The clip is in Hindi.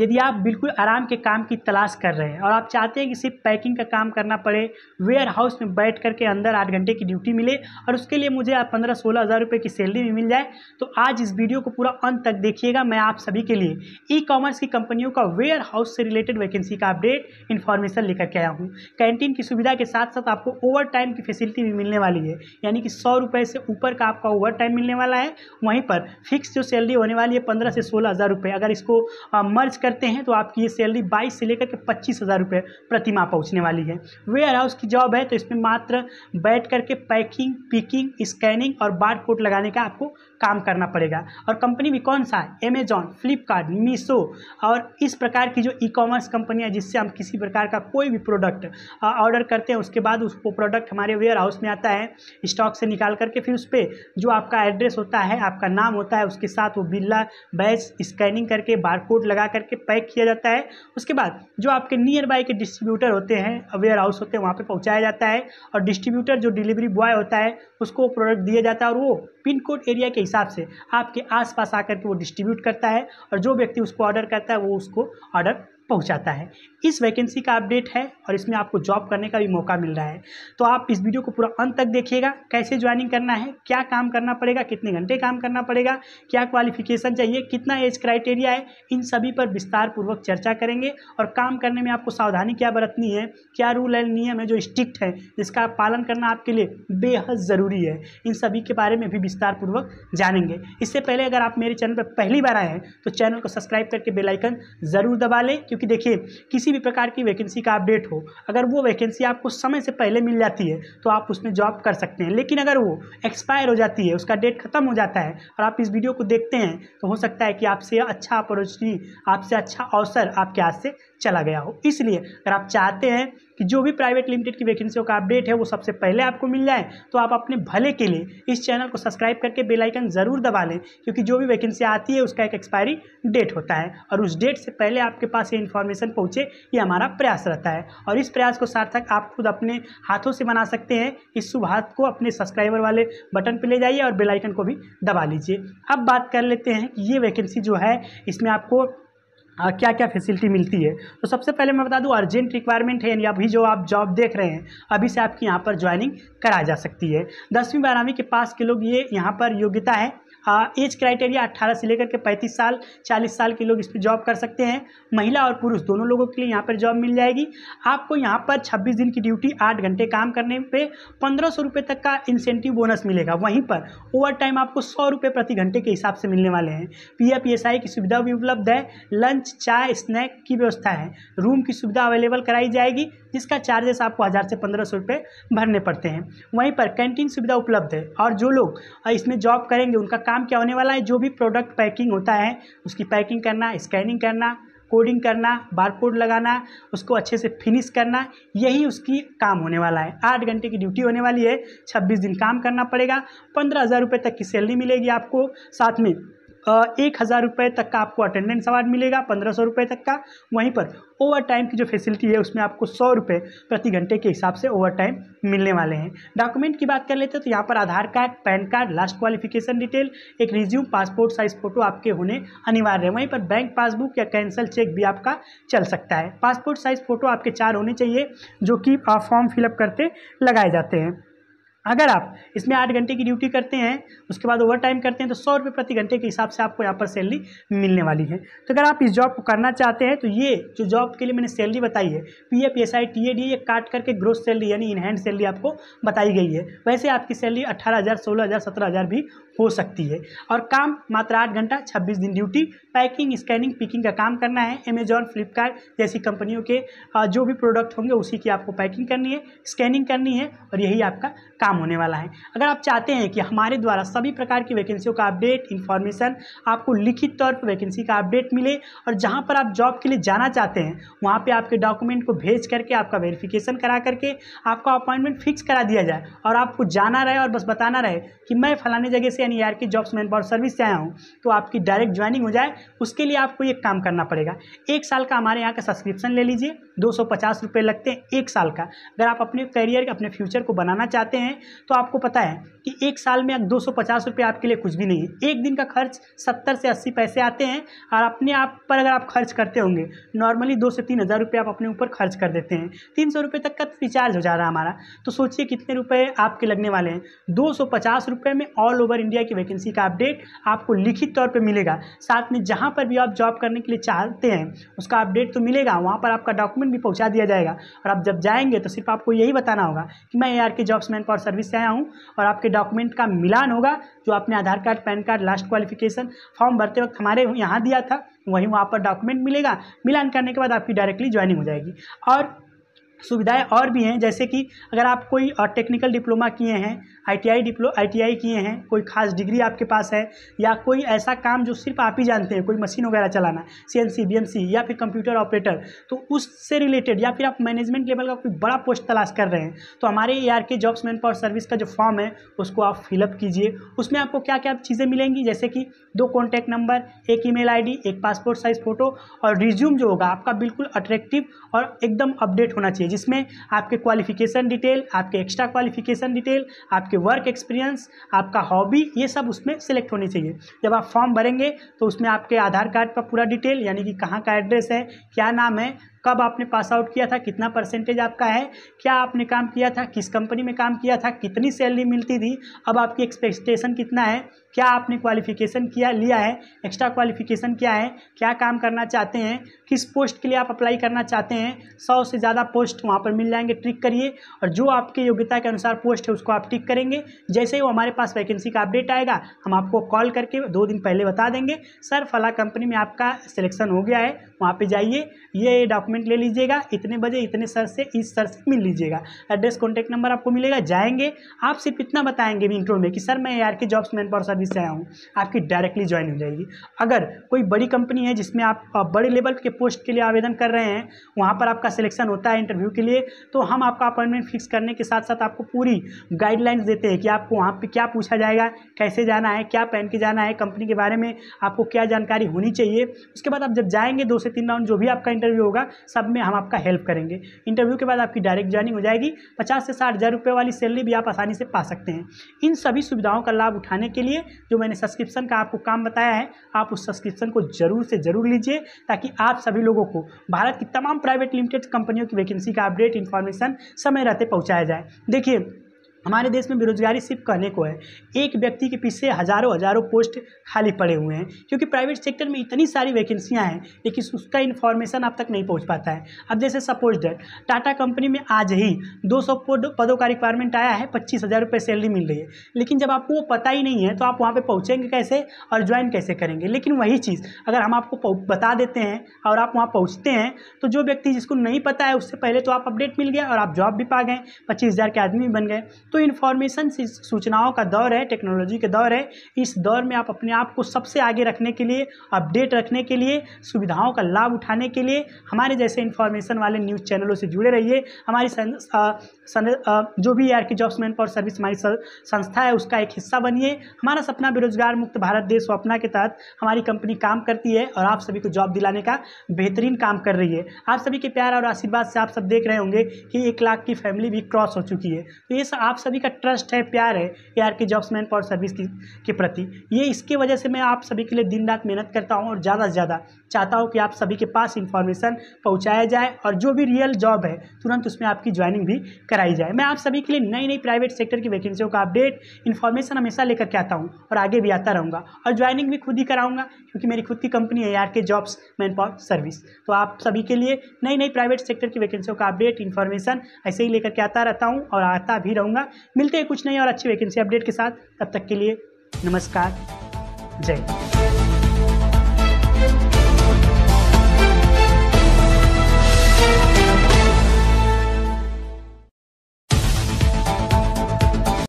यदि आप बिल्कुल आराम के काम की तलाश कर रहे हैं और आप चाहते हैं कि सिर्फ पैकिंग का काम करना पड़े वेयर हाउस में बैठ करके अंदर आठ घंटे की ड्यूटी मिले और उसके लिए मुझे आप पंद्रह सोलह हज़ार रुपये की सैलरी भी मिल जाए तो आज इस वीडियो को पूरा अंत तक देखिएगा मैं आप सभी के लिए ई कॉमर्स की कंपनियों का वेयर हाउस से रिलेटेड वैकेंसी का अपडेट इन्फॉर्मेशन लेकर के आया हूँ कैंटीन की सुविधा के साथ साथ आपको ओवर टाइम की फैसिलिटी भी मिलने वाली है यानी कि सौ रुपये से ऊपर का आपका ओवर टाइम मिलने वाला है वहीं पर फिक्स जो सैलरी होने वाली है पंद्रह से सोलह हज़ार रुपये अगर इसको मर्ज कर करते हैं तो आपकी ये सैलरी बाईस से लेकर के पच्चीस हज़ार रुपये प्रतिमा पहुँचने वाली है वेयर हाउस की जॉब है तो इसमें मात्र बैठ करके पैकिंग पिकिंग स्कैनिंग और बार कोड लगाने का आपको काम करना पड़ेगा और कंपनी भी कौन सा है अमेजॉन फ्लिपकार्ट मीशो और इस प्रकार की जो ई कॉमर्स कंपनियाँ जिससे हम किसी प्रकार का कोई भी प्रोडक्ट ऑर्डर करते हैं उसके बाद उसको प्रोडक्ट हमारे वेयर हाउस में आता है स्टॉक से निकाल करके फिर उस पर जो आपका एड्रेस होता है आपका नाम होता है उसके साथ वो बिल्ला बैच स्कैनिंग करके कोड लगा करके पैक किया जाता है उसके बाद जो आपके नियर बाई के डिस्ट्रीब्यूटर होते हैं वेयर हाउस होते हैं वहाँ पर पहुँचाया जाता है और डिस्ट्रीब्यूटर जो डिलीवरी बॉय होता है उसको प्रोडक्ट दिया जाता है और वो पिन कोड एरिया के हिसाब से आपके आसपास आकर के वो डिस्ट्रीब्यूट करता है और जो व्यक्ति उसको ऑर्डर करता है वो उसको ऑर्डर पहुंचाता है इस वैकेंसी का अपडेट है और इसमें आपको जॉब करने का भी मौका मिल रहा है तो आप इस वीडियो को पूरा अंत तक देखिएगा कैसे ज्वाइनिंग करना है क्या काम करना पड़ेगा कितने घंटे काम करना पड़ेगा क्या क्वालिफिकेशन चाहिए कितना एज क्राइटेरिया है इन सभी पर विस्तार पूर्वक चर्चा करेंगे और काम करने में आपको सावधानी क्या बरतनी है क्या रूल एंड नियम है जो स्ट्रिक्ट है जिसका पालन करना आपके लिए बेहद ज़रूरी है इन सभी के बारे में भी विस्तार पूर्वक जानेंगे इससे पहले अगर आप मेरे चैनल पर पहली बार आए हैं तो चैनल को सब्सक्राइब करके बेलाइकन ज़रूर दबा लें क्योंकि क्योंकि देखिए किसी भी प्रकार की वैकेंसी का अपडेट हो अगर वो वैकेंसी आपको समय से पहले मिल जाती है तो आप उसमें जॉब कर सकते हैं लेकिन अगर वो एक्सपायर हो जाती है उसका डेट खत्म हो जाता है और आप इस वीडियो को देखते हैं तो हो सकता है कि आपसे अच्छा अपॉर्चुनिटी आपसे अच्छा अवसर आपके हाथ से चला गया हो इसलिए अगर आप चाहते हैं कि जो भी प्राइवेट लिमिटेड की वैकेंसियों का अपडेट है वो सबसे पहले आपको मिल जाए तो आप अपने भले के लिए इस चैनल को सब्सक्राइब करके बेल आइकन ज़रूर दबा लें क्योंकि जो भी वैकेंसी आती है उसका एक एक्सपायरी डेट होता है और उस डेट से पहले आपके पास ये इन्फॉर्मेशन पहुँचे ये हमारा प्रयास रहता है और इस प्रयास को सार्थक आप खुद अपने हाथों से बना सकते हैं इस सुभात को अपने सब्सक्राइबर वाले बटन पर ले जाइए और बेलाइकन को भी दबा लीजिए अब बात कर लेते हैं कि ये वैकेंसी जो है इसमें आपको क्या क्या फैसिलिटी मिलती है तो सबसे पहले मैं बता दूं अर्जेंट रिक्वायरमेंट है यानी अभी जो आप जॉब देख रहे हैं अभी से आपकी यहाँ पर ज्वाइनिंग कराई जा सकती है दसवीं बारहवीं के पास के लोग ये यहाँ पर योग्यता है एज हाँ, क्राइटेरिया अट्ठारह से लेकर के पैंतीस साल चालीस साल के लोग इस पर जॉब कर सकते हैं महिला और पुरुष दोनों लोगों के लिए यहाँ पर जॉब मिल जाएगी आपको यहाँ पर छब्बीस दिन की ड्यूटी आठ घंटे काम करने पर पंद्रह सौ तक का इंसेंटिव बोनस मिलेगा वहीं पर ओवर टाइम आपको सौ रुपये प्रति घंटे के हिसाब से मिलने वाले हैं पी एफ एस आई की सुविधा भी उपलब्ध है लंच चाय स्नैक की व्यवस्था है रूम की सुविधा अवेलेबल कराई जाएगी जिसका चार्जेस आपको हज़ार से पंद्रह सौ रुपये भरने पड़ते हैं वहीं पर कैंटीन सुविधा उपलब्ध है और जो लोग इसमें जॉब करेंगे उनका काम क्या होने वाला है जो भी प्रोडक्ट पैकिंग होता है उसकी पैकिंग करना स्कैनिंग करना कोडिंग करना बारकोड लगाना उसको अच्छे से फिनिश करना यही उसकी काम होने वाला है आठ घंटे की ड्यूटी होने वाली है छब्बीस दिन काम करना पड़ेगा पंद्रह हज़ार रुपये तक की सैलरी मिलेगी आपको साथ में एक हज़ार रुपये तक का आपको अटेंडेंस अवार्ड मिलेगा पंद्रह सौ रुपये तक का वहीं पर ओवर टाइम की जो फैसिलिटी है उसमें आपको सौ रुपये प्रति घंटे के हिसाब से ओवर टाइम मिलने वाले हैं डॉक्यूमेंट की बात कर लेते हैं तो यहाँ पर Aadhaar card PAN card last qualification detail एक रिज्यूम पासपोर्ट साइज फ़ोटो आपके होने अनिवार्य है वहीं पर बैंक पासबुक या कैंसल चेक भी आपका चल सकता है पासपोर्ट साइज़ फ़ोटो आपके चार होने चाहिए जो कि फॉर्म फिलअप करते लगाए जाते हैं अगर आप इसमें आठ घंटे की ड्यूटी करते हैं उसके बाद ओवर टाइम करते हैं तो सौ रुपये प्रति घंटे के हिसाब से आपको यहाँ पर सैलरी मिलने वाली है तो अगर आप इस जॉब को करना चाहते हैं तो ये जो जॉब के लिए मैंने सैलरी बताई है P F S I T A D ये काट करके ग्रोथ सैलरी यानी इनहैंड सैलरी आपको बताई गई है वैसे आपकी सैलरी अट्ठारह हज़ार सोलह हज़ार सत्रह हज़ार भी हो सकती है और काम मात्र आठ घंटा छब्बीस दिन ड्यूटी पैकिंग स्कैनिंग पिकिंग का काम करना है अमेजॉन फ्लिपकार्ट जैसी कंपनियों के जो भी प्रोडक्ट होंगे उसी की आपको पैकिंग करनी है स्कैनिंग करनी है और यही आपका काम काम होने वाला है अगर आप चाहते हैं कि हमारे द्वारा सभी प्रकार की वैकेंसियों का अपडेट इन्फॉर्मेशन आपको लिखित तौर पर वैकेंसी का अपडेट मिले और जहाँ पर आप जॉब के लिए जाना चाहते हैं वहाँ पर आपके डॉक्यूमेंट को भेज करके आपका वेरिफिकेशन करा करके आपका अपॉइंटमेंट फिक्स करा दिया जाए और आपको जाना रहे और बस बताना रहे कि मैं फलाने जगह से यानी are K jobs manpower service से आया हूँ तो आपकी डायरेक्ट ज्वाइनिंग हो जाए उसके लिए आपको एक काम करना पड़ेगा एक साल का हमारे यहाँ का सब्सक्रिप्शन ले लीजिए दो सौ लगते हैं एक साल का अगर आप अपने करियर अपने फ्यूचर को बनाना चाहते हैं तो आपको पता है कि एक साल में दो सौ पचास रुपये आपके लिए कुछ भी नहीं है एक दिन का खर्च सत्तर से अस्सी पैसे आते हैं और अपने आप पर अगर आप खर्च करते होंगे नॉर्मली दो से तीन हज़ार रुपये आप अपने ऊपर खर्च कर देते हैं तीन सौ रुपये तक का रिचार्ज हो जा रहा है हमारा तो सोचिए कितने रुपये आपके लगने वाले हैं दो सौ पचास रुपये में ऑल ओवर इंडिया की वैकेंसी का अपडेट आपको लिखित तौर पर मिलेगा साथ में जहाँ पर भी आप जॉब करने के लिए चाहते हैं उसका अपडेट तो मिलेगा वहाँ पर आपका डॉक्यूमेंट भी पहुँचा दिया जाएगा और आप जब जाएंगे तो सिर्फ आपको यही बताना होगा कि मैं ए आर के जॉब्समैन पर्सन सर्विस से आया हूँ और आपके डॉक्यूमेंट का मिलान होगा जो आपने Aadhaar card PAN card last qualification form भरते वक्त हमारे यहाँ दिया था वहीं वहाँ पर डॉक्यूमेंट मिलेगा मिलान करने के बाद आपकी डायरेक्टली ज्वाइनिंग हो जाएगी और सुविधाएं और भी हैं जैसे कि अगर आप कोई टेक्निकल डिप्लोमा किए हैं आईटीआई डिप्लो आईटीआई किए हैं कोई खास डिग्री आपके पास है या कोई ऐसा काम जो सिर्फ आप ही जानते हैं कोई मशीन वगैरह चलाना सीएनसी बीएमसी या फिर कंप्यूटर ऑपरेटर तो उससे रिलेटेड या फिर आप मैनेजमेंट लेवल का कोई बड़ा पोस्ट तलाश कर रहे हैं तो हमारे ए के जॉब्स मैन पावर सर्विस का जो फॉर्म है उसको आप फिलअप कीजिए उसमें आपको क्या क्या चीज़ें मिलेंगी जैसे कि दो कॉन्टैक्ट नंबर एक ई मेल एक पासपोर्ट साइज़ फ़ोटो और रिज्यूम जो होगा आपका बिल्कुल अट्रैक्टिव और एकदम अपडेट होना चाहिए जिसमें आपके क्वालिफिकेशन डिटेल आपके एक्स्ट्रा क्वालिफिकेशन डिटेल आपके वर्क एक्सपीरियंस आपका हॉबी ये सब उसमें सेलेक्ट होनी चाहिए जब आप फॉर्म भरेंगे तो उसमें आपके आधार कार्ड का पूरा डिटेल यानी कि कहाँ का एड्रेस है क्या नाम है कब आपने पास आउट किया था कितना परसेंटेज आपका है क्या आपने काम किया था किस कंपनी में काम किया था कितनी सैलरी मिलती थी अब आपकी एक्सपेक्टेशन कितना है क्या आपने क्वालिफिकेशन किया लिया है एक्स्ट्रा क्वालिफिकेशन क्या है क्या काम करना चाहते हैं किस पोस्ट के लिए आप अप्लाई करना चाहते हैं सौ से ज़्यादा पोस्ट वहाँ पर मिल जाएंगे ट्रिक करिए और जो आपके योग्यता के अनुसार पोस्ट है उसको आप टिक करेंगे जैसे ही वो हमारे पास वैकेंसी का अपडेट आएगा हम आपको कॉल करके दो दिन पहले बता देंगे सर फला कंपनी में आपका सिलेक्शन हो गया है वहाँ पर जाइए ये डॉक्यूमेंट अपॉइंटमेंट ले लीजिएगा इतने बजे इतने सर से इस सर से मिल लीजिएगा एड्रेस कॉन्टैक्ट नंबर आपको मिलेगा जाएंगे आप सिर्फ इतना बताएंगे इंट्रो में कि सर मैं A R K jobs manpower service से आया हूँ आपकी डायरेक्टली ज्वाइन हो जाएगी अगर कोई बड़ी कंपनी है जिसमें आप बड़े लेवल के पोस्ट के लिए आवेदन कर रहे हैं वहाँ पर आपका सिलेक्शन होता है इंटरव्यू के लिए तो हम आपका अपॉइंटमेंट फिक्स करने के साथ साथ आपको पूरी गाइडलाइंस देते हैं कि आपको वहाँ पर क्या पूछा जाएगा कैसे जाना है क्या पहन के जाना है कंपनी के बारे में आपको क्या जानकारी होनी चाहिए उसके बाद आप जब जाएंगे दो से तीन राउंड जो भी आपका इंटरव्यू होगा सब में हम आपका हेल्प करेंगे इंटरव्यू के बाद आपकी डायरेक्ट ज्वाइनिंग हो जाएगी पचास से साठ हज़ार रुपये वाली सैलरी भी आप आसानी से पा सकते हैं इन सभी सुविधाओं का लाभ उठाने के लिए जो मैंने सब्सक्रिप्शन का आपको काम बताया है आप उस सब्सक्रिप्शन को ज़रूर से ज़रूर लीजिए ताकि आप सभी लोगों को भारत की तमाम प्राइवेट लिमिटेड कंपनियों की वैकेंसी का अपडेट इन्फॉर्मेशन समय रहते पहुँचाया जाए देखिए हमारे देश में बेरोजगारी सिर्फ कहने को है एक व्यक्ति के पीछे हज़ारों हज़ारों पोस्ट खाली पड़े हुए हैं क्योंकि प्राइवेट सेक्टर में इतनी सारी वैकेंसियां हैं लेकिन उसका इन्फॉर्मेशन आप तक नहीं पहुंच पाता है अब जैसे सपोज डेट टाटा कंपनी में आज ही 200 पदों का रिक्वायरमेंट आया है पच्चीस हज़ार रुपये सैलरी मिल रही है लेकिन जब आपको वो पता ही नहीं है तो आप वहाँ पर पहुँचेंगे कैसे और ज्वाइन कैसे करेंगे लेकिन वही चीज़ अगर हम आपको बता देते हैं और आप वहाँ पहुँचते हैं तो जो व्यक्ति जिसको नहीं पता है उससे पहले तो आप अपडेट मिल गया और आप जॉब भी पा गए पच्चीस के आदमी बन गए तो इन्फॉर्मेशन सूचनाओं का दौर है टेक्नोलॉजी का दौर है इस दौर में आप अपने आप को सबसे आगे रखने के लिए अपडेट रखने के लिए सुविधाओं का लाभ उठाने के लिए हमारे जैसे इन्फॉर्मेशन वाले न्यूज़ चैनलों से जुड़े रहिए हमारी सन, आ, सन, आ, जो भी आर के जॉब्समैन फॉर सर्विस हमारी संस्था है उसका एक हिस्सा बनिए हमारा सपना बेरोजगार मुक्त भारत देश स्वप्ना के तहत हमारी कंपनी काम करती है और आप सभी को जॉब दिलाने का बेहतरीन काम कर रही है आप सभी के प्यार और आशीर्वाद से आप सब देख रहे होंगे कि एक लाख की फैमिली भी क्रॉस हो चुकी है तो ये आप सभी का ट्रस्ट है प्यार है ए आर के जॉब्समैन फॉर सर्विस की के प्रति ये इसके वजह से मैं आप सभी के लिए दिन रात मेहनत करता हूँ और ज़्यादा से ज़्यादा चाहता हूँ कि आप सभी के पास इन्फॉर्मेशन पहुँचाया जाए और जो भी रियल जॉब है तुरंत उसमें आपकी ज्वाइनिंग भी कराई जाए मैं आप सभी के लिए नई नई प्राइवेट सेक्टर की वैकेंसियों का अपडेट इन्फॉर्मेशन हमेशा लेकर के आता हूँ और आगे भी आता रहूँगा और ज्वाइनिंग भी खुद ही कराऊँगा क्योंकि मेरी खुद की कंपनी है are K jobs man for service तो आप सभी के लिए नई नई प्राइवेट सेक्टर की वैकेंसियों का अपडेट इन्फॉर्मेशन ऐसे ही लेकर के आता रहता हूँ और आता भी रहूँगा मिलते हैं कुछ नई और अच्छी वैकेंसी अपडेट के साथ तब तक के लिए नमस्कार जय